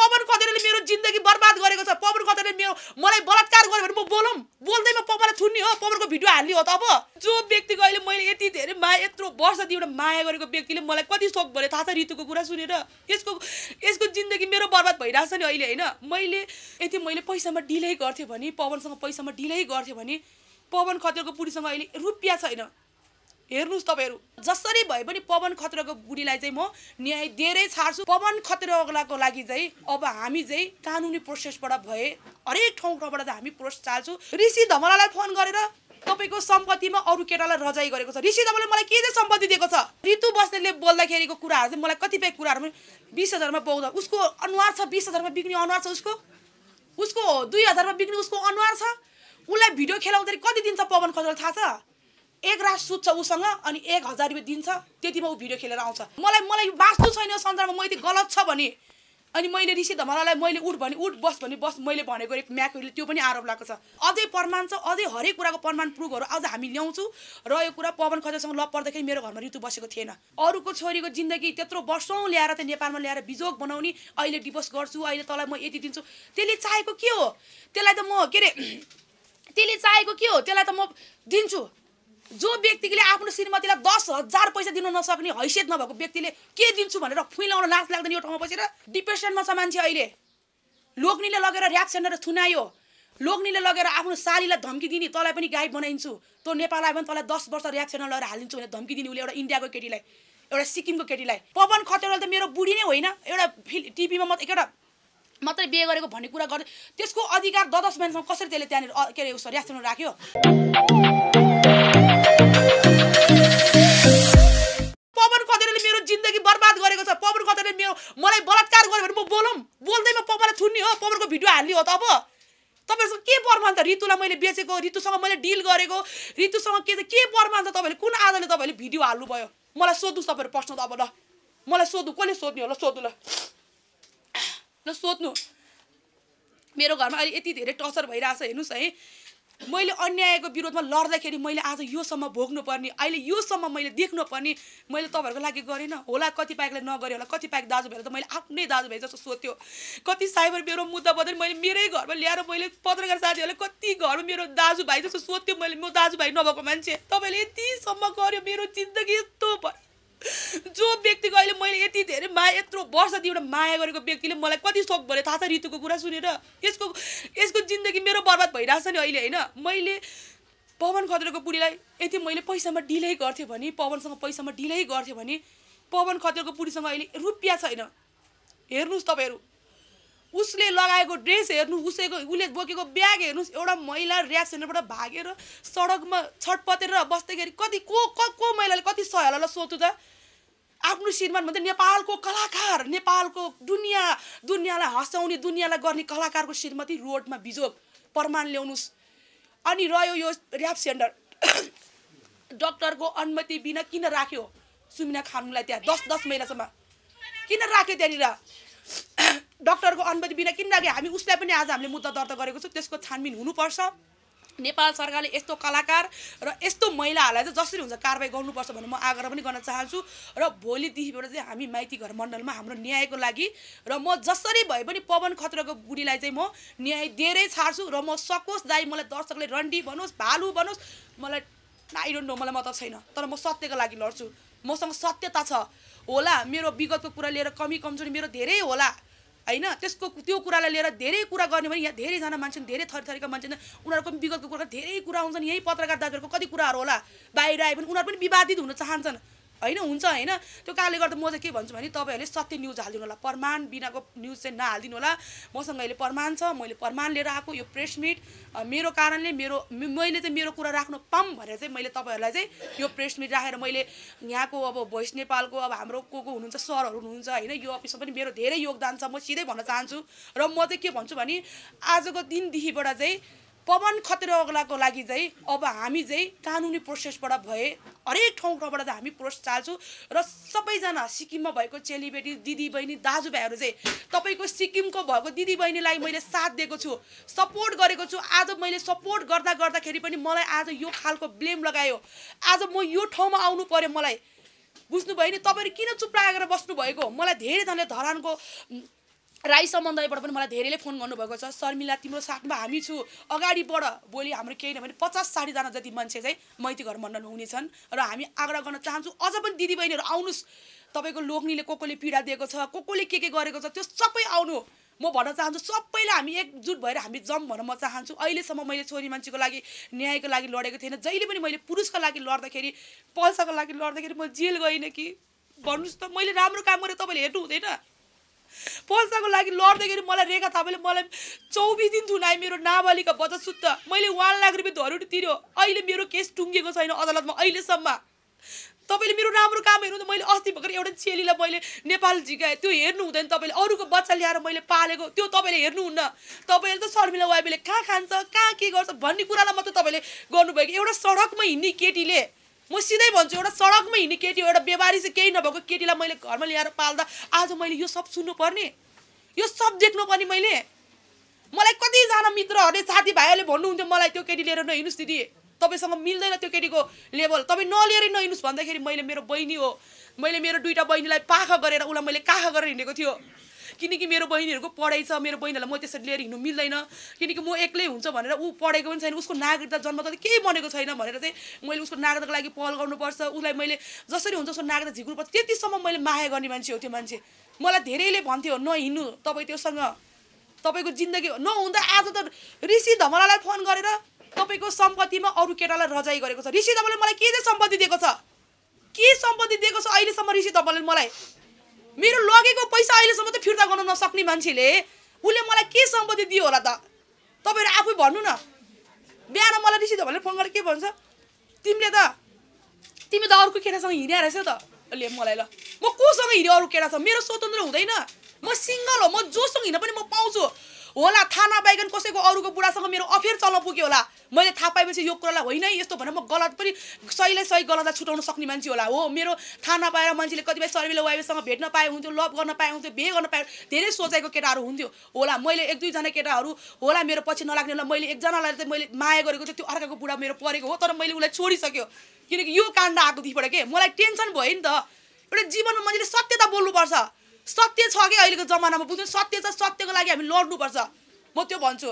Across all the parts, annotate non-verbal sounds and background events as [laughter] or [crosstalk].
पवन खतेडाले मेरो जिन्दगी बर्बाद गरेको छ पवन खतेडाले मेरो मलाई बलात्कार गर्यो भने म बोलौँ बोल्दै म पवनलाई छुन्ने हो पवनको भिडियो हाल्ने हो त अब जो व्यक्तिको अहिले मैले यति धेरै माया यत्रो वर्ष दिएर माया गरेको व्यक्तिले मलाई कति सोख भयो थाहा छ ऋतुको कुरा सुनेर यसको यसको जिन्दगी मेरो बर्बाद भइरहेको छ नि अहिले होइन मैले यति मैले पैसामा डिलै गर्थेँ भने पवनसँग पैसामा डिलै गर्थेँ भने पवन खतेडाको पुरीसँग अहिले रुपियाँ छैन हेर्नुहोस् तपाईँहरू जसरी भए पनि पवन खत्रको बुढीलाई चाहिँ म न्याय दिएरै छाड्छु पवन खत्रको लागि चाहिँ अब हामी चाहिँ कानुनी प्रोसेसबाट भए हरेक ठाउँ ठाउँबाट चाहिँ हामी प्रोसेस चाल्छौँ ऋषि धमलालाई फोन गरेर तपाईँको सम्पत्तिमा अरू केटालाई रजाइ गरेको छ ऋषि धमलाले मलाई के चाहिँ सम्पत्ति दिएको छ ऋतु बस्नेले बोल्दाखेरिको कुराहरू चाहिँ मलाई कतिपय कुराहरू बिस हजारमा पाउँदा उसको अनुहार छ बिस हजारमा बिक्ने अनुहार छ उसको उसको दुई हजारमा बिक्ने उसको अनुहार छ उसलाई भिडियो खेलाउँदाखेरि कति दिन छ पवन खत्रेलाई थाहा छ एक रात सुत्छ उसँग अनि एक हजार रुपियाँ दिन्छ त्यतिमा ऊ भिडियो खेलेर आउँछ मलाई मलाई बाँच्नु छैन संसारमा यति गलत छ भने अनि मैले ऋषि धमलालाई मैले उठ भने उठ बस भने बस मैले भनेको एक म्याकहरूले त्यो पनि आरोप लगाएको छ अझै प्रमाण छ अझै हरेक कुराको प्रमाण प्रुफहरू आज हामी ल्याउँछु र यो कुरा पवन खजासँग लप पर्दाखेरि मेरो घरमा ऋतु बसेको थिएन अरूको छोरीको जिन्दगी त्यत्रो वर्षौँ ल्याएर त नेपालमा ल्याएर बिजोग बनाउने अहिले डिभोर्स गर्छु अहिले तँलाई म यति दिन्छु त्यसले चाहेको के हो त्यसलाई त म के अरे [clears throat] त्यसले चाहेको के हो त्यसलाई त म दिन्छु जो व्यक्तिले आफ्नो श्रीमतीलाई दस हजार पैसा दिनु नसक्ने हैसियत नभएको व्यक्तिले के दिन्छु भनेर फुइलाउन लाज लाग्दैन यो ठाउँमा बसेर डिप्रेसनमा छ मान्छे अहिले लोग्नीले लगेर ऱ्याप सेन्टर थुनायो लोग्नीले लगेर आफ्नो सालीलाई धम्की दिने तँलाई पनि गाई बनाइदिन्छु तँ नेपाल आयो भने तँलाई दस वर्ष रियाक्सन सेन्टर लगेर हालिदिन्छु भनेर धम्की दिने उसले एउटा इन्डियाको केटीलाई एउटा सिक्किमको केटीलाई पवन खतेवाल त मेरो बुढी नै होइन एउटा फिल टिभीमा मात्रै एउटा मात्रै बिहे गरेको भन्ने कुरा गर्दै त्यसको अधिकार दस महिनासम्म कसरी त्यसले त्यहाँनिर के अरे ऱ्याप सेन्टर राख्यो मैले बेचेको ऋतुसँग मैले डिल गरेको ऋतुसँग के के प्रमाण छ तपाईँले कुन आधारले तपाईँले भिडियो हाल्नुभयो मलाई सोध्नुहोस् तपाईँहरू प्रश्न त अब ल मलाई सोध्नु कसले सोध्ने होला सोध्नु ल ल सोध्नु मेरो घरमा अहिले यति धेरै टचर भइरहेछ हेर्नुहोस् है मैले अन्यायको विरोधमा लड्दाखेरि मैले आज योसम्म भोग्नुपर्ने अहिले योसम्म मैले देख्नुपर्ने मैले तपाईँहरूको लागि गरेन होला कतिपयकले नगरेँ होला कति दाजु भएर त मैले आफ्नै दाजुभाइ जस्तो सोध्यो कति साइबर मेरो मुद्दा बदल मैले मेरै घरमा ल्याएर मैले पत्रकार साथीहरूलाई कति घरमा मेरो दाजुभाइ जस्तो सोध्थ्यो मैले म दाजुभाइ नभएको मान्छे तपाईँले यतिसम्म गऱ्यो मेरो जिन्दगी यस्तो भयो जो व्यक्तिको अहिले मैले यति धेरै माया यत्रो वर्ष दिएर माया गरेको व्यक्तिले मलाई कति सोख भयो थाहा छ ऋतुको कुरा सुनेर यसको यसको जिन्दगी मेरो बर्बाद भइरहेको छ नि अहिले होइन मैले पवन खत्रको बुढीलाई यति मैले पैसामा डिलै गर्थेँ भने पवनसँग पैसामा डिलै गर्थेँ भने पवन खत्रको बुढीसँग अहिले रुपियाँ छैन हेर्नुहोस् तपाईँहरू उसले लगाएको ड्रेस हेर्नु उसैको उसले बोकेको ब्याग हेर्नुहोस् एउटा महिला ऱ्याप सेन्टरबाट भागेर सडकमा छटपतेर बस्दाखेरि कति को को महिलाले कति सह्यो होला सोध्नु त आफ्नो श्रीमान भन्दा नेपालको कलाकार नेपालको दुनियाँ दुनियाँलाई हँसाउने दुनियाँलाई गर्ने कलाकारको श्रीमती रोडमा बिजोग प्रमाण ल्याउनुहोस् अनि रह्यो यो ऱ्याप सेन्टर [coughs] डक्टरको अनुमति बिना किन राख्यो सुमिना खानुलाई त्यहाँ दस दस महिनासम्म किन राख्यो त्यहाँनिर डक्टरको अनुमति बिना किनकि हामी उसलाई पनि आज हामीले मुद्दा दर्ता गरेको छौँ त्यसको छानबिन हुनुपर्छ नेपाल सरकारले यस्तो कलाकार र यस्तो महिलाहरूलाई चाहिँ जसरी हुन्छ कारवाही गर्नुपर्छ भनेर म आग्रह पनि गर्न चाहन्छु र भोलिदेखिबाट चाहिँ हामी माइती घर मण्डलमा हाम्रो न्यायको लागि र म जसरी भए पनि पवन खत्रको बुढीलाई चाहिँ म न्याय दिएरै छाड्छु र म सकोस् दाई मलाई दर्शकले रन्डी बनोस् भालु बनोस् मलाई आई डोन्ट नो मलाई मतलब छैन तर म सत्यको लागि लड्छु मसँग सत्यता छ होला मेरो विगतको कुरा लिएर कमी कमजोरी मेरो धेरै होला होइन त्यसको त्यो कुरालाई लिएर धेरै कुरा गर्ने भने यहाँ धेरैजना मान्छन् धेरै थरी थरीका मान्छे उनीहरूको पनि विगतको कुरा धेरै कुरा आउँछन् यही पत्रकार दाजुहरूको कति कुराहरू होला बाहिर आए पनि उनीहरू पनि विवादित हुन चाहन्छन् होइन हुन्छ होइन त्यो कारणले गर्दा म चाहिँ के भन्छु भने तपाईँहरूले सत्य न्युज हालिदिनु होला प्रमाण बिनाको न्युज चाहिँ नहालिदिनु होला मसँग अहिले प्रमाण छ मैले प्रमाण लिएर आएको यो प्रेस मिट मेरो कारणले मेरो मैले चाहिँ मेरो कुरा राख्नु पाऊँ भनेर चाहिँ मैले तपाईँहरूलाई चाहिँ यो प्रेस मिट राखेर मैले यहाँको अब भोइस नेपालको अब हाम्रो को को हुनुहुन्छ सरहरू हुनुहुन्छ होइन यो अफिसमा पनि मेरो धेरै योगदान छ म सिधै भन्न चाहन्छु र म चाहिँ के भन्छु भने आजको दिनदेखिबाट चाहिँ पवन खतरे अग्लाको लागि चाहिँ अब हामी चाहिँ कानुनी प्रोसेसबाट भए हरेक ठाउँबाट चाहिँ हामी प्रोसेस चाल्छौँ र सबैजना सिक्किममा भएको चेलीबेटी दिदीबहिनी दाजुभाइहरू चाहिँ तपाईँको सिक्किमको भएको दिदीबहिनीलाई मैले साथ दिएको छु सपोर्ट गरेको छु आज मैले सपोर्ट गर्दा गर्दाखेरि पनि मलाई आज यो खालको ब्लेम लगायो आज म यो ठाउँमा आउनु पऱ्यो मलाई बुझ्नुभयो नि तपाईँहरू किन चुप लागेर बस्नुभएको मलाई धेरैजनाले धरानको राई समुदायबाट पनि मलाई धेरैले फोन गर्नुभएको छ शर्मिला तिम्रो साथमा हामी छु अगाडि बढ भोलि हाम्रो केही नभए पचास साठीजना जति मान्छे चाहिँ मैती घर मण्डलमा हुनेछन् र हामी आग्रह गर्न चाहन्छु अझ पनि दिदीबहिनीहरू आउनुहोस् तपाईँको लोग्नीले को कोले पीडा दिएको छ को कोले के के गरेको छ त्यो सबै आउनु म भन्न चाहन्छु सबैलाई हामी एकजुट भएर हामी जम भन्न म चाहन्छु अहिलेसम्म मैले छोरी मान्छेको लागि न्यायको लागि लडेको थिएन जहिले पनि मैले पुरुषको लागि लड्दाखेरि पैसाको लागि लड्दाखेरि म जेल गइनँ कि भन्नुहोस् त मैले राम्रो काम गरेँ तपाईँले हेर्नु हुँदैन पैसाको लागि लड्दाखेरि मलाई रेखा थापाले मलाई चौबिस दिन थुनाए मेरो नाबालिका बच्चा सुत्त मैले वान लाख रुपियाँ धरुटी तिर्यो अहिले मेरो केस टुङ्गेको छैन अदालतमा अहिलेसम्म तपाईँले मेरो राम्रो काम हेर्नु त मैले अस्ति भर्खर एउटा चेलीलाई मैले नेपाल झिकाएँ त्यो हेर्नु हुँदैन तपाईँले अरूको बच्चा ल्याएर मैले पालेको त्यो तपाईँले हेर्नुहुन्न तपाईँले त शर्मिला वाइबीले कहाँ खान्छ कहाँ के गर्छ भन्ने कुरालाई मात्रै तपाईँले गर्नुभयो कि एउटा सडकमा हिँड्ने केटीले म सिधै भन्छु एउटा सडकमा हिँड्ने केटी एउटा बेबारी चाहिँ केही नभएको केटीलाई मैले घरमा ल्याएर पाल्दा आज मैले यो सब सुन्नुपर्ने यो सब देख्नुपर्ने मैले मलाई कतिजना मित्रहरूले साथीभाइहरूले भन्नुहुन्थ्यो मलाई त्यो केटी लिएर नहिँड्नुहोस् दिदी तपाईँसँग मिल्दैन त्यो केटीको लेभल तपाईँ नलिएरै नहिँड्नुहोस् भन्दाखेरि मैले मेरो बहिनी हो मैले मेरो दुइटा बहिनीलाई पाखा गरेर उसलाई मैले काखा गरेर हिँडेको थियो किनकि मेरो बहिनीहरूको पढाइ छ मेरो बहिनीहरूलाई म त्यसरी लिएर हिँड्नु मिल्दैन किनकि म एक्लै हुन्छ भनेर ऊ पढेको पनि छैन उसको नागरिकता जन्म त केही बनेको छैन भनेर चाहिँ मैले उसको नागरिकताको लागि पहल गर्नुपर्छ उसलाई मैले जसरी हुन्छ उसको नागरिकता झिक्नुपर्छ त्यतिसम्म मैले माया गर्ने मान्छे हो त्यो मान्छे मलाई धेरैले भन्थ्यो नहिँड्नु तपाईँ त्योसँग तपाईँको जिन्दगी नहुँदा आज त ऋषि धमलालाई फोन गरेर तपाईँको सम्पत्तिमा अरू केटालाई रजाइ गरेको छ ऋषि धमलले मलाई के चाहिँ सम्पत्ति दिएको छ के सम्पत्ति दिएको छ अहिलेसम्म ऋषि धमलले मलाई मेरो लगेको पैसा अहिलेसम्म त फिर्ता गर्न नसक्ने मान्छेले उसले मलाई के सम्पत्ति दियो होला त तपाईँहरू आफै भन्नु न बिहान मलाई रिसिदो भनेर फोन गरेर के भन्छ तिमीले त तिमी त अर्को केटासँग हिँड्या रहेछ त अहिले मलाई ल म कोसँग हिँड्यो अरू केटा छ मेरो स्वतन्त्र हुँदैन म सिङ्गल हो म जोसँग हिँड्न पनि म पाउँछु होला थाना नपाइकन कसैको अरूको बुढासँग मेरो अफेयर चल्न पुग्यो होला मैले थाहा पाएपछि यो कुरालाई होइन यस्तो भनेर म गलत पनि सहीलाई सही गलतलाई छुटाउन सक्ने मान्छे होला हो मेरो थाहा नपाएर मान्छेले कतिपय सर्वेले वाइबेसँग भेट्न पाए हुन्थ्यो लभ गर्न पाए हुन्थ्यो बिहे गर्न पाए धेरै सोचेको केटाहरू हुन्थ्यो होला मैले एक दुईजना केटाहरू होला मेरो पछि नलाग्ने होला मैले एकजनालाई चाहिँ मैले माया गरेको थियो त्यो अर्काको बुढा मेरो परेको हो तर मैले उसलाई छोडिसक्यो किनकि यो काण्ड आएको थिएँबाट के मलाई टेन्सन भयो नि त एउटा जीवनमा मान्छेले सत्यता बोल्नुपर्छ सत्य छ कि अहिलेको जमानामा बुझ्नु सत्य छ सत्यको लागि हामी लड्नुपर्छ म त्यो भन्छु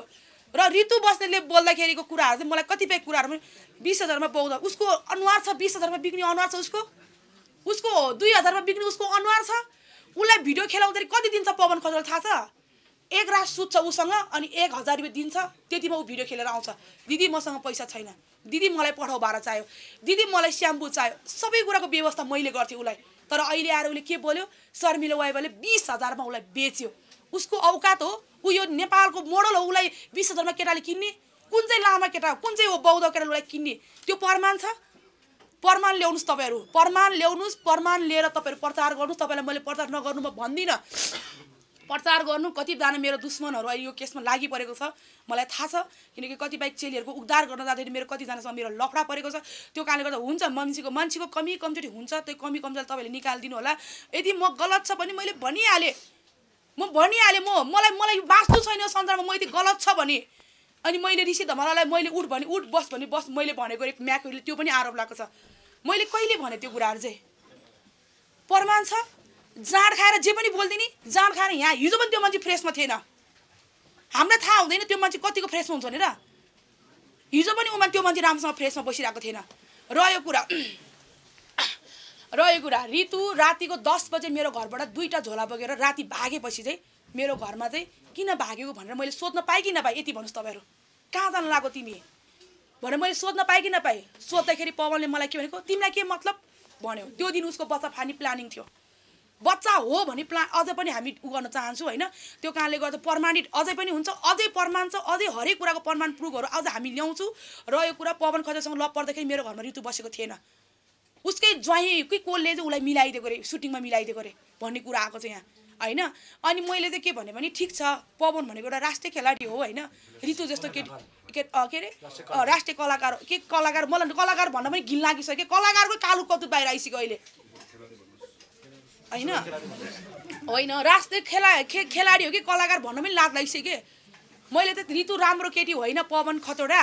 र ऋतु बस्नेले बोल्दाखेरिको कुराहरू चाहिँ मलाई कतिपय कुराहरू बिस हजारमा पाउँदा उसको अनुहार छ बिस हजारमा बिक्ने अनुहार छ उसको उसको दुई हजारमा बिक्ने उसको अनुहार छ उसलाई भिडियो खेलाउँदाखेरि कति दिन्छ पवन खजल थाहा छ एक रात सुत्छ उसँग अनि एक हजार रुपियाँ दिन्छ त्यतिमा ऊ भिडियो खेलेर आउँछ दिदी मसँग पैसा छैन दिदी मलाई पठाउ भाडा चाहियो दिदी मलाई स्याम्पू चाहियो सबै कुराको व्यवस्था मैले गर्थेँ उसलाई तर अहिले आएर उसले के बोल्यो शर्मिला वाइबाले बिस हजारमा उसलाई बेच्यो उसको औकात हो ऊ यो नेपालको मोडल हो उसलाई बिस हजारमा केटाले किन्ने कुन चाहिँ लामा केटा कुन चाहिँ हो बौद्ध केटाले उसलाई किन्ने त्यो प्रमाण छ प्रमाण ल्याउनुहोस् तपाईँहरू प्रमाण ल्याउनुहोस् प्रमाण लिएर तपाईँहरू प्रचार गर्नुहोस् तपाईँलाई मैले प्रचार नगर्नु म भन्दिनँ प्रचार गर्नु कतिजना मेरो दुश्मनहरू अहिले यो केसमा लागि परेको छ मलाई थाहा छ किनकि कतिपय चेलीहरूको उद्धार गर्न जाँदाखेरि मेरो कतिजनासँग मेरो लफडा परेको छ त्यो कारणले गर्दा हुन्छ मान्छेको मान्छेको कमी कमजोरी हुन्छ त्यो कमी कमजोरी तपाईँले निकालिदिनु होला यदि म गलत छ भने मैले भनिहालेँ म भनिहालेँ म मलाई मलाई बाँच्नु छैन सन्दर्भमा म यति गलत छ भने अनि मैले ऋषि धमलालाई मैले उठ भने उठ बस भने बस मैले भनेको एक म्याकहरूले त्यो पनि आरोप लगाएको छ मैले कहिले भने त्यो कुराहरू चाहिँ प्रमाण छ जाँड खाएर जे पनि बोलिदिने जाँड खाएर यहाँ हिजो पनि त्यो मान्छे फ्रेसमा थिएन हामीलाई थाहा हुँदैन त्यो मान्छे कतिको फ्रेसमा हुन्छ भनेर हिजो पनि उमा त्यो मान्छे राम्रोसँग फ्रेसमा बसिरहेको थिएन रह्यो कुरा र यो कुरा ऋतु रातिको दस बजे मेरो घरबाट दुईवटा झोला बोकेर राति भागेपछि चाहिँ मेरो घरमा चाहिँ किन भागेको भनेर मैले सोध्न पाएँ कि नपाएँ यति भन्नुहोस् तपाईँहरू कहाँ जान लाग्यो तिमी भनेर मैले सोध्न पाएँ कि नपाएँ सोद्धाखेरि पवनले मलाई के भनेको तिमीलाई के मतलब भन्यो त्यो दिन उसको बच्चा फानी प्लानिङ थियो बच्चा हो भने प्ला अझै पनि हामी उ गर्न चाहन्छु होइन त्यो कारणले गर्दा प्रमाणित अझै पनि हुन्छ अझै प्रमाण छ अझै हरेक कुराको प्रमाण प्रुफहरू अझ हामी ल्याउँछौँ र यो कुरा पवन खजासँग लप पर्दाखेरि मेरो घरमा ऋतु बसेको थिएन उसकै ज्वाइँकै कोलले चाहिँ उसलाई मिलाइदिएको अरे सुटिङमा मिलाइदिएको अरे भन्ने कुरा आएको छ यहाँ होइन अनि मैले चाहिँ के भने भने ठिक छ पवन भनेको एउटा राष्ट्रिय खेलाडी हो होइन ऋतु जस्तो केटी के के अरे राष्ट्रिय कलाकार के कलाकार मलाई कलाकार भन्न पनि घिन लागिसक्यो कलाकारको कालो कतुत बाहिर आइसक्यो अहिले होइन होइन राष्ट्रिय खेला खे खेलाडी हो कि कलाकार भन्न पनि लाज लागिसक्यो मैले त ऋतु राम्रो केटी होइन पवन खतौडा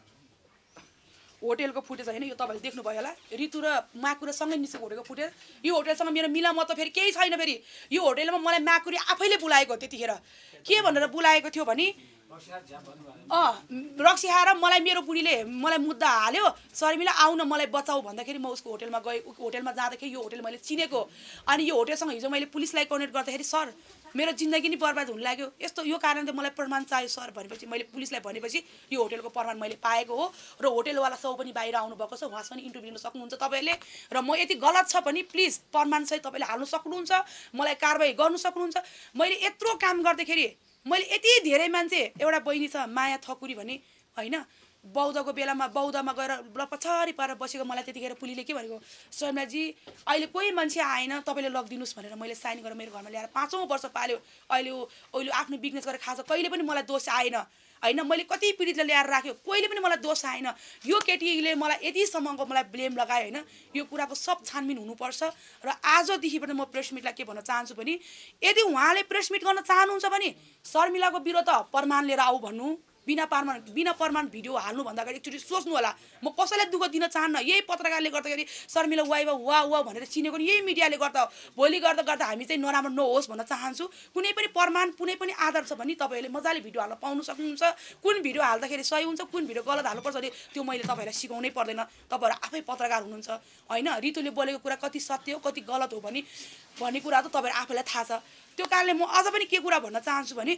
होटेलको फुटेज होइन यो तपाईँले देख्नुभयो होला ऋतु र माकुरा सँगै मिसेको होटेलको फुटेज यो होटेलसँग मेरो मिला म त फेरि केही छैन फेरि यो होटेलमा मलाई माकुरी आफैले बोलाएको त्यतिखेर के भनेर बोलाएको थियो भने अँ रक्सी खाएर मलाई मेरो बुढीले मलाई मुद्दा हाल्यो शर्मिला आउन मलाई बचाऊ भन्दाखेरि म उसको होटेलमा गएँ होटेलमा जाँदाखेरि यो होटेल मैले चिनेको अनि यो होटेलसँग हिजो मैले पुलिसलाई कनेक्ट गर्दाखेरि सर मेरो जिन्दगी नै बर्बाद हुन लाग्यो यस्तो यो कारणले मलाई प्रमाण चाहियो सर भनेपछि मैले पुलिसलाई भनेपछि यो होटेलको प्रमाण मैले पाएको हो र होटेलवाला सब पनि बाहिर आउनुभएको छ उहाँसँग पनि इन्टरभ्यू लिन सक्नुहुन्छ तपाईँले र म यति गलत छ भने प्लिज प्रमाण प्रमाणसहित तपाईँले हाल्नु सक्नुहुन्छ मलाई कारवाही गर्नु सक्नुहुन्छ मैले यत्रो काम गर्दाखेरि मैले यति धेरै मान्छे एउटा बहिनी छ माया थकुरी भने होइन बौद्धको बेलामा बौद्धमा गएर ल पछाडि पारेर बसेको मलाई त्यतिखेर पुलीले के भनेको शर्माजी अहिले कोही मान्छे आएन तपाईँले लगिदिनुहोस् भनेर मैले साइन गरेर मेरो घरमा ल्याएर पाँचौँ वर्ष पाल्यो अहिले अहिले आफ्नो बिजनेस गरेर खान्छ कहिले पनि मलाई दोष आएन होइन मैले कति पीडितलाई ल्याएर राख्यो कोहीले पनि मलाई दोष आएन यो केटीले मलाई यतिसम्मको मलाई ब्लेम लगायो होइन यो कुराको सब छानबिन हुनुपर्छ र आजदेखि पनि म प्रेस मिटलाई के भन्न चाहन्छु भने यदि उहाँले प्रेस मिट गर्न चाहनुहुन्छ भने शर्मिलाको विरोध प्रमाण लिएर आऊ भन्नु बिना प्रमाण बिना प्रमाण भिडियो हाल्नुभन्दा अगाडि एकचोटि सोच्नु होला म कसैलाई दुःख दिन चाहन्न यही पत्रकारले गर्दाखेरि शर्मिला वाइ वा वा वा भनेर चिनेको यही मिडियाले गर्दा भोलि गर्दा गर्दा हामी चाहिँ नराम्रो नहोस् भन्न चाहन्छु कुनै पनि प्रमाण कुनै पनि आधार छ भने तपाईँहरूले मजाले भिडियो हाल्न पाउनु सक्नुहुन्छ कुन भिडियो हाल्दाखेरि सही हुन्छ कुन भिडियो गलत हाल्नुपर्छ भने त्यो मैले तपाईँहरूलाई सिकाउनै पर्दैन तपाईँहरू आफै पत्रकार हुनुहुन्छ होइन ऋतुले बोलेको कुरा कति सत्य हो कति गलत हो भने भन्ने कुरा त तपाईँहरू आफैलाई थाहा छ त्यो कारणले म अझ पनि के कुरा भन्न चाहन्छु भने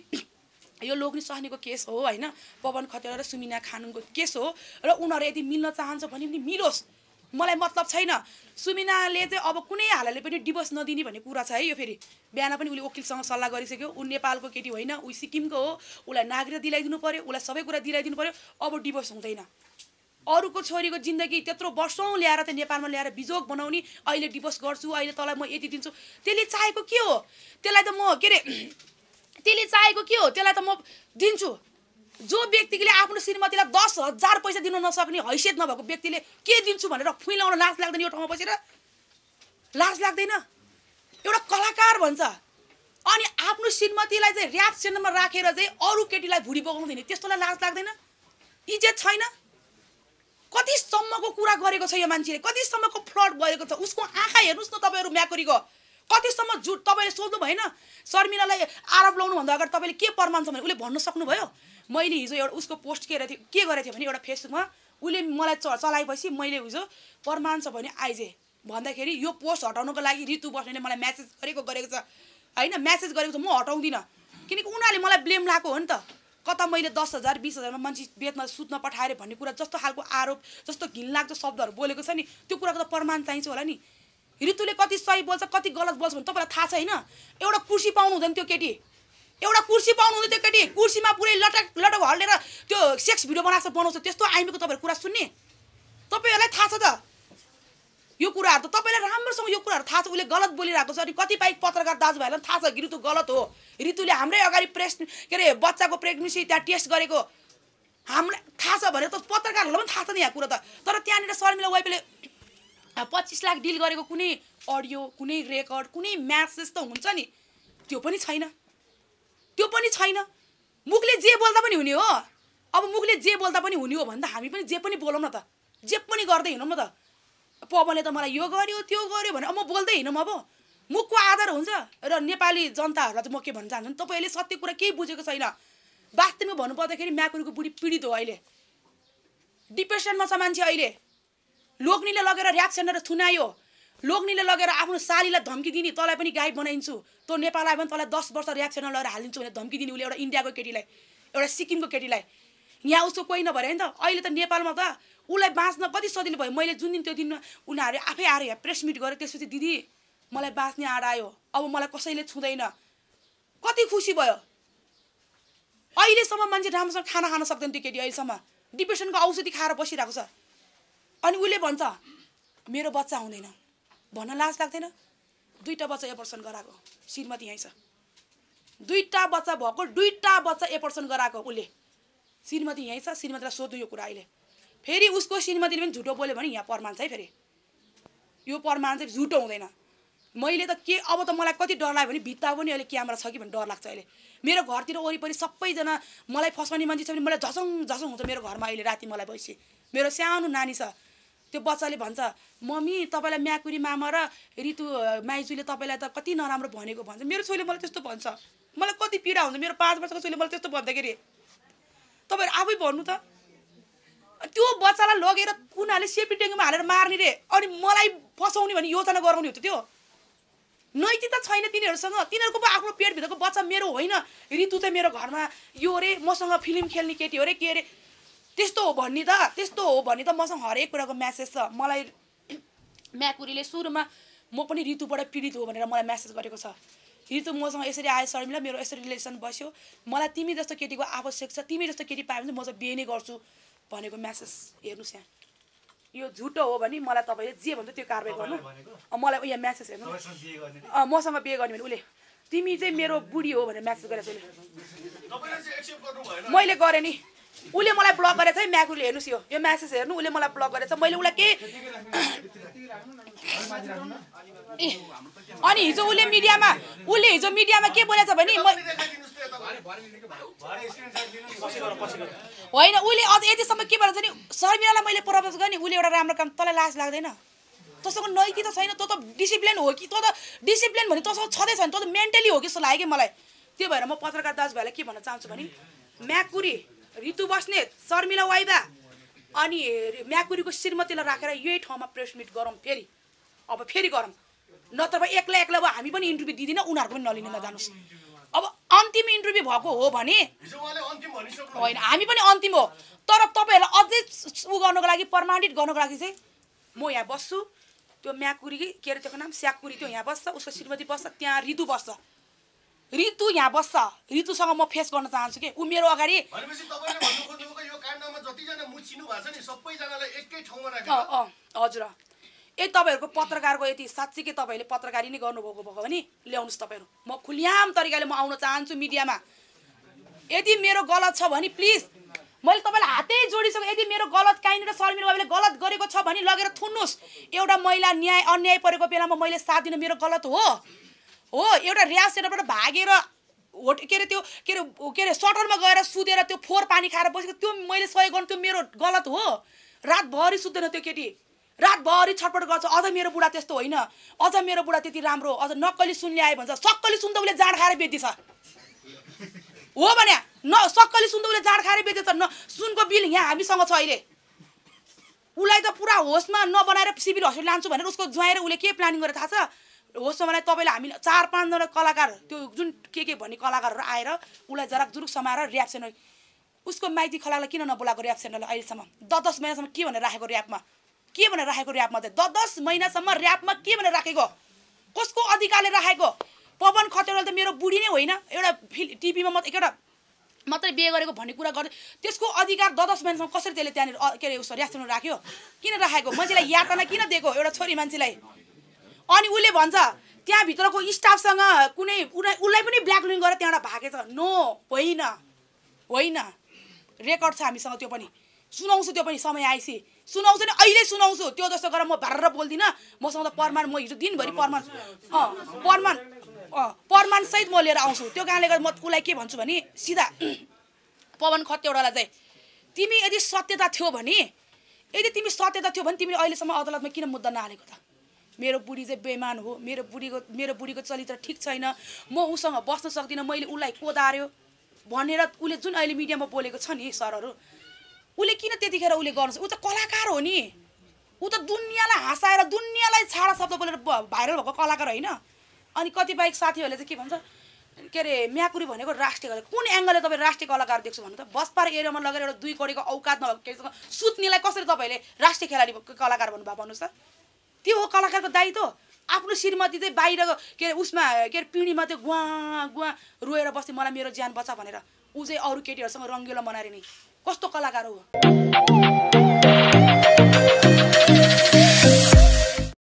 यो लोग्ने सहनेको केस हो होइन पवन खतेरा र सुमिना खानुनको केस हो र उनीहरू यदि मिल्न चाहन्छ भने पनि मिलोस् मलाई मतलब छैन सुमिनाले चाहिँ अब कुनै हालले पनि डिभोर्स नदिने भन्ने कुरा छ है यो फेरि बिहान पनि उसले वकिलसँग सल्लाह गरिसक्यो ऊ नेपालको केटी होइन ऊ सिक्किमको हो उसलाई नागरिकता दिलाइदिनु पऱ्यो उसलाई सबै कुरा दिलाइदिनु पऱ्यो अब डिभोर्स हुँदैन अरूको छोरीको जिन्दगी त्यत्रो वर्षौँ ल्याएर त नेपालमा ल्याएर बिजोग बनाउने अहिले डिभोर्स गर्छु अहिले तँलाई म यति दिन्छु त्यसले चाहेको के हो त्यसलाई त म के अरे त्यसले चाहेको के हो त्यसलाई त म दिन्छु जो व्यक्तिले आफ्नो श्रीमतीलाई दस हजार पैसा दिनु नसक्ने हैसियत नभएको व्यक्तिले के दिन्छु भनेर फुइलाउन लाज लाग्दैन यो ठाउँमा बसेर लाज लाग्दैन एउटा कलाकार भन्छ अनि आफ्नो श्रीमतीलाई चाहिँ ऱ्याप सेनमा राखेर चाहिँ अरू केटीलाई भुडी बगाउँदैन त्यस्तोलाई लाज लाग्दैन इज्जत छैन कतिसम्मको कुरा गरेको छ यो मान्छेले कतिसम्मको फ्रड गरेको छ उसको आँखा हेर्नुहोस् न तपाईँहरू म्याकुरीको कतिसम्म झुट तपाईँले सोध्नु भएन शर्मिलालाई आरोप लाउनुभन्दा अगाडि तपाईँले के प्रमाण छ भने उसले भन्नु सक्नुभयो मैले हिजो एउटा उसको पोस्ट के गरेको थिएँ के गरेको थिएँ भने एउटा फेसबुकमा उसले मलाई च चलाएपछि मैले हिजो प्रमाण छ भने आइजे भन्दाखेरि यो पोस्ट हटाउनुको लागि रितु बस्नेले मलाई म्यासेज गरेको गरेको छ होइन म्यासेज गरेको छ म हटाउँदिनँ किनकि उनीहरूले मलाई ब्लेम लगाएको हो नि त कता मैले दस हजार बिस हजारमा मान्छे बेच्न सुत्न पठाएर भन्ने कुरा जस्तो खालको आरोप जस्तो घिनलाग्दो शब्दहरू बोलेको छ नि त्यो कुराको त प्रमाण चाहिन्छ होला नि ऋतुले कति सही बोल्छ कति गलत बोल्छ भने तपाईँलाई थाहा छैन एउटा कुर्सी पाउनु हुँदैन त्यो केटी एउटा कुर्सी पाउनु हुँदैन त्यो केटी कुर्सीमा पुरै लटक लटक हल्लेर त्यो सेक्स भिडियो बनाएको बनाउँछ त्यस्तो आइमीको तपाईँहरू कुरा सुन्ने तपाईँहरूलाई थाहा छ त यो कुराहरू त तपाईँलाई राम्रोसँग यो कुराहरू थाहा छ उसले गलत बोलिरहेको छ अनि कतिपय पत्रकार दाजुभाइलाई थाहा छ ऋतु गलत हो ऋतुले हाम्रै अगाडि प्रेस के अरे बच्चाको प्रेग्नेन्सी त्यहाँ टेस्ट गरेको हामीलाई थाहा छ भने त पत्रकारहरूलाई पनि थाहा छ नि यहाँ कुरा त तर त्यहाँनिर शर्मिला वाइफले पच्चिस लाख डिल गरेको कुनै अडियो कुनै रेकर्ड कुनै म्याच त हुन्छ नि त्यो पनि छैन त्यो पनि छैन मुखले जे बोल्दा पनि हुने हो अब मुखले जे बोल्दा पनि हुने हो भने त हामी पनि जे पनि बोलौँ न त जे पनि गर्दै हिँडौँ न त पवनले त मलाई यो गर्यो त्यो गर्यो अब म बोल्दै हिँडौँ अब मुखको आधार हुन्छ र नेपाली जनताहरूलाई चाहिँ म के भन्न चाहन्छु भने तपाईँले सत्य कुरा केही बुझेको छैन वास्तवमा भन्नुपर्दाखेरि म्याकुरीको बुढी पीडित हो अहिले डिप्रेसनमा छ मान्छे अहिले लोग्नीले लगेर ऱ्याक्सेनर थुनायो लोग्नीले लगेर आफ्नो सालीलाई धम्की दिने तँलाई पनि गाई बनाइन्छु तँ नेपाल आयो भने तँलाई दस वर्ष रियाक्सन लगेर हालिदिन्छु भने धम्की दिने उसले एउटा इन्डियाको केटीलाई एउटा सिक्किमको केटीलाई यहाँ उसको कोही नभएर नि त अहिले त नेपालमा त उसलाई बाँच्न कति सजिलो भयो मैले जुन दिन त्यो दिनमा उनीहरू आफै आएर यहाँ प्रेस मिट गरेँ त्यसपछि दिदी मलाई बाँच्ने आड आयो अब मलाई कसैले छुँदैन कति खुसी भयो अहिलेसम्म मान्छे राम्रोसँग खाना खान सक्दैन त्यो केटी अहिलेसम्म डिप्रेसनको औषधि खाएर बसिरहेको छ अनि उसले भन्छ मेरो बच्चा हुँदैन भन्न लाज लाग्दैन दुईवटा बच्चा एपरेसन गराएको श्रीमती यहीँ छ दुईवटा बच्चा भएको दुईवटा बच्चा एपरेसन गराएको उसले श्रीमती यहीँ छ श्रीमतीलाई सोध्नु यो कुरा अहिले फेरि उसको श्रीमतीले पनि झुटो बोल्यो भने यहाँ प्रमाण छ है फेरि यो प्रमाण चाहिँ झुटो हुँदैन मैले त के अब त मलाई कति डर लाग्यो भने भित्ता पनि अहिले क्यामेरा छ कि भन्ने डर लाग्छ अहिले मेरो घरतिर वरिपरि सबैजना मलाई फसाउने मान्छे छ भने मलाई झसङ झसङ हुन्छ मेरो घरमा अहिले राति मलाई भएपछि मेरो सानो नानी छ त्यो बच्चाले भन्छ मम्मी तपाईँलाई म्याकुरी मामा र ऋतु माइजूले तपाईँलाई त कति नराम्रो भनेको भन्छ मेरो छोरीले मलाई त्यस्तो भन्छ मलाई कति पीडा हुन्छ मेरो पाँच वर्षको छोरीले मलाई त्यस्तो भन्दाखेरि तपाईँहरू आफै भन्नु त त्यो बच्चालाई लगेर उनीहरूले सेफ्टी ट्याङ्कीमा हालेर मार्ने रे अनि मलाई फसाउने भने योजना गराउने हो त त्यो नैतिकता छैन तिनीहरूसँग तिनीहरूको पो आफ्नो पेटभित्रको बच्चा मेरो होइन ऋतु चाहिँ मेरो घरमा यो अरे मसँग फिल्म खेल्ने केटी हो अरे के अरे त्यस्तो हो भन्ने त त्यस्तो हो भन्ने त मसँग हरेक कुराको म्यासेज छ मलाई म्याकुरीले सुरुमा म पनि ऋतुबाट पीडित हो भनेर मलाई म्यासेज गरेको छ ऋतु मसँग यसरी आयो शर्मिला मेरो यसरी रिलेसन बस्यो मलाई तिमी जस्तो केटीको आवश्यक छ तिमी जस्तो केटी पायो भने म चाहिँ बिहे नै गर्छु भनेको म्यासेज हेर्नुहोस् यहाँ यो झुटो हो भने मलाई तपाईँले जे भन्छ त्यो कारवाही गर्नु मलाई यहाँ म्यासेज हेर्नु मसँग बिहे गर्ने भने उसले तिमी चाहिँ मेरो बुढी हो भनेर म्यासेज गरेको मैले गरेँ नि उसले मलाई ब्लक गरेछ है म्याकुले हेर्नुहोस् यो यो म्यासेज हेर्नु उसले मलाई ब्लक गरेछ मैले उसलाई के अनि हिजो उसले मिडियामा उसले हिजो मिडियामा के बोलेछ भने होइन उसले अझ यतिसम्म के भनेछ नि शर्मिलालाई मैले प्रपोज गरेँ नि उसले एउटा राम्रो काम तँलाई लाज लाग्दैन तसँग नैति त छैन तँ त डिसिप्लिन हो कि तँ त डिसिप्लिन भने तँसँग छँदैछ भने तँ त मेन्टली हो कि जस्तो लाग्यो कि मलाई त्यो भएर म पत्रकार दाजुभाइलाई के भन्न चाहन्छु भने म्याकुरी ऋतु बस्नेत शर्मिला वाइबा अनि म्याकुरीको श्रीमतीलाई राखेर यही ठाउँमा प्रेस मिट गरौँ फेरि अब फेरि गरौँ नत्र भए एक्लै एक्लै अब हामी पनि इन्टरभ्यू दिँदिन उनीहरूको पनि नलिनु नजानुहोस् अब अन्तिम इन्टरभ्यू भएको हो भने होइन हामी पनि अन्तिम हो तर तपाईँहरूलाई अझै ऊ गर्नुको लागि पर्मानेन्ट गर्नुको लागि चाहिँ म यहाँ बस्छु त्यो म्याकुरी के अरे त्यसको नाम स्याकुरी त्यो यहाँ बस्छ उसको श्रीमती बस्छ त्यहाँ ऋतु बस्छ रितु यहाँ बस्छ रितुसँग म फेस गर्न चाहन्छु कि ऊ मेरो अगाडि हजुर ए तपाईँहरूको पत्रकारको यति साँच्चीकै तपाईँहरूले पत्रकारी नै गर्नुभएको भएको भने ल्याउनुहोस् तपाईँहरू म खुल्याम तरिकाले म आउन चाहन्छु मिडियामा यदि मेरो गलत छ भने प्लिज मैले तपाईँलाई हातै जोडिसकेँ यदि मेरो गलत काहीँनिर शर्मिला बाबाले गलत गरेको छ भने लगेर थुन्नुहोस् एउटा महिला न्याय अन्याय परेको बेलामा मैले साथ दिनु मेरो गलत हो हो एउटा रियाज सेन्टरबाट भागेर होट के अरे त्यो के अरे के अरे सटरमा गएर सुधेर त्यो फोहोर पानी खाएर बसेको त्यो मैले सहयोग गर्नु त्यो मेरो गलत हो रातभरि सुत्दैन त्यो केटी रातभरि छटपट गर्छ अझ मेरो बुढा त्यस्तो होइन अझ मेरो बुढा त्यति राम्रो अझ नक्कली सुन ल्यायो भन्छ सक्कली सुन त उसले जाँड खाएर बेच्दैछ हो भने न सक्कली सुन त उसले जाँड खाएर बेच्दैछ न सुनको बिल यहाँ हामीसँग छ अहिले उसलाई त पुरा होसमा नबनाएर सिभिल हस्पिटल लान्छु भनेर उसको ज्वाएर उसले के प्लानिङ गरेर थाहा छ होस् मलाई तपाईँले हामी चार पाँचजना कलाकार त्यो जुन के के भन्ने कलाकारहरू आएर उसलाई जराक जुरुक समाएर ऱ्याप सेन्टर उसको माइती खलालाई किन नबोलाएको ऱ्याप सेन्टरलाई अहिलेसम्म दस दस महिनासम्म के भनेर राखेको ऱ्यापमा के भनेर राखेको ऱ्यापमा चाहिँ दस दस महिनासम्म ऱ्यापमा के भनेर राखेको कसको अधिकारले राखेको पवन खतेवाल त मेरो बुढी नै होइन एउटा फिल टिभीमा मात्रै एउटा मात्रै बिहे गरेको भन्ने कुरा गर्दै त्यसको अधिकार दस दस महिनासम्म कसरी त्यसले त्यहाँनिर के अरे उसो ऱ्यासेन्ट राख्यो किन राखेको मान्छेलाई यातना किन दिएको एउटा छोरी मान्छेलाई अनि उसले भन्छ त्यहाँभित्रको स्टाफसँग कुनै उसलाई पनि ब्ल्याकमेलिङ गरेर त्यहाँबाट भागेछ नो होइन होइन रेकर्ड छ हामीसँग त्यो पनि सुनाउँछु त्यो पनि समय आएपछि सुनाउँछु नि अहिले सुनाउँछु त्यो जस्तो गरेर म भारेर बोल्दिनँ मसँग त प्रमाण म हिजो दिनभरि प्रमाण अँ परमान अँ म लिएर आउँछु त्यो कारणले गर्दा म उसलाई के भन्छु भने सिधा [clears throat] पवन खतेवडालाई चाहिँ तिमी यदि सत्यता थियो भने यदि तिमी सत्यता थियो भने तिमीले अहिलेसम्म अदालतमा किन मुद्दा नहालेको त मेरो बुढी चाहिँ बेमान हो मेरो बुढीको मेरो बुढीको चरित्र ठिक छैन म उसँग बस्न सक्दिनँ मैले उसलाई कोदार्यो भनेर उसले जुन अहिले मिडियामा बोलेको छ नि सरहरू उसले किन त्यतिखेर उसले गर्नु ऊ त कलाकार हो नि ऊ त दुनियाँलाई हाँसाएर दुनियाँलाई छाडा शब्द बोलेर भाइरल भएको कलाकार होइन अनि कतिपय साथीहरूले चाहिँ के भन्छ के अरे म्याकुरी भनेको राष्ट्रिय कला कुन एङ्गलले तपाईँ राष्ट्रिय कलाकार देख्छु भन्नु त बसपार एरियामा लगेर एउटा दुई कडीको औकात नभएको सुत्नेलाई कसरी तपाईँले राष्ट्रिय खेलाडी कलाकार भन्नुभयो भन्नुहोस् त त्यो हो कलाकारको दायित्व आफ्नो श्रीमती चाहिँ बाहिर के अरे उसमा के अरे पिँढीमा त्यो गुवा गुवा रोएर बस्थेँ मलाई मेरो ज्यान बचा भनेर ऊ चाहिँ अरू केटीहरूसँग रङ्गिलो मनाएर नि कस्तो कलाकार हो